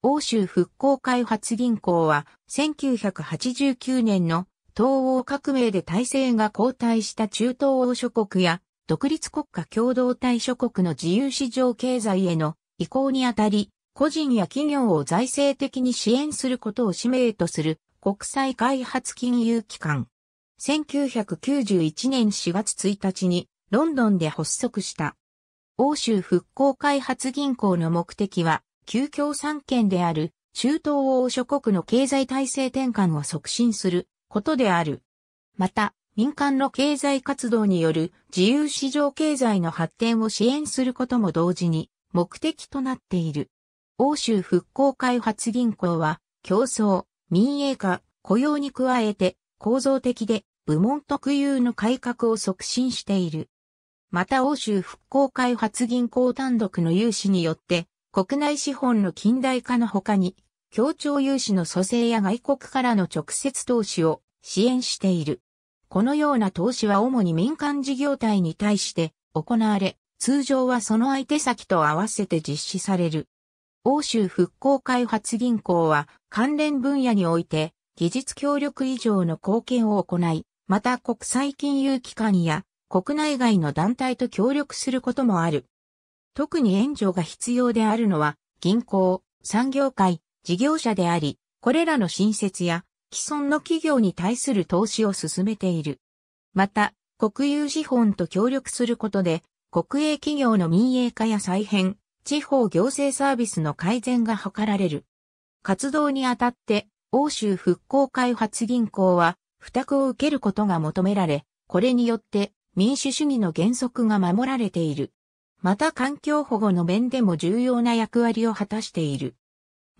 欧州復興開発銀行は1989年の東欧革命で体制が後退した中東欧諸国や独立国家共同体諸国の自由市場経済への移行にあたり、個人や企業を財政的に支援することを使命とする国際開発金融機関。1991年4月1日にロンドンで発足した。欧州復興開発銀行の目的は旧共産圏である中東欧諸国の経済体制転換を促進することである。また、民間の経済活動による自由市場経済の発展を支援することも同時に目的となっている。欧州復興開発銀行は競争、民営化、雇用に加えて構造的で部門特有の改革を促進している。また欧州復興開発銀行単独の融資によって国内資本の近代化の他に、協調融資の蘇生や外国からの直接投資を支援している。このような投資は主に民間事業体に対して行われ、通常はその相手先と合わせて実施される。欧州復興開発銀行は関連分野において技術協力以上の貢献を行い、また国際金融機関や国内外の団体と協力することもある。特に援助が必要であるのは、銀行、産業界、事業者であり、これらの新設や既存の企業に対する投資を進めている。また、国有資本と協力することで、国営企業の民営化や再編、地方行政サービスの改善が図られる。活動にあたって、欧州復興開発銀行は、付託を受けることが求められ、これによって民主主義の原則が守られている。また環境保護の面でも重要な役割を果たしている。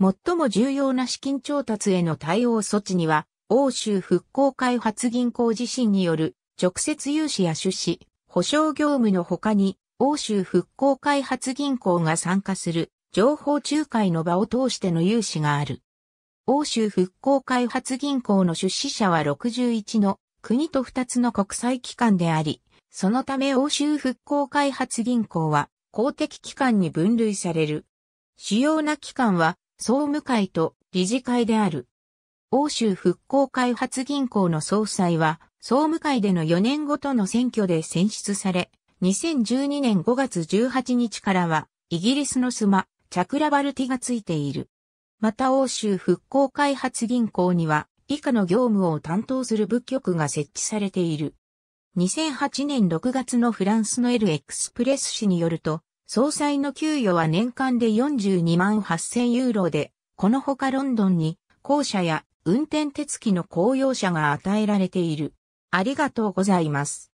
最も重要な資金調達への対応措置には、欧州復興開発銀行自身による直接融資や出資、保証業務の他に、欧州復興開発銀行が参加する情報仲介の場を通しての融資がある。欧州復興開発銀行の出資者は61の国と2つの国際機関であり、そのため欧州復興開発銀行は公的機関に分類される。主要な機関は総務会と理事会である。欧州復興開発銀行の総裁は総務会での4年ごとの選挙で選出され、2012年5月18日からはイギリスのスマ、チャクラバルティがついている。また欧州復興開発銀行には以下の業務を担当する部局が設置されている。2008年6月のフランスの L x エクスプレス紙によると、総裁の給与は年間で42万8000ユーロで、このほかロンドンに、校舎や運転手付きの公用車が与えられている。ありがとうございます。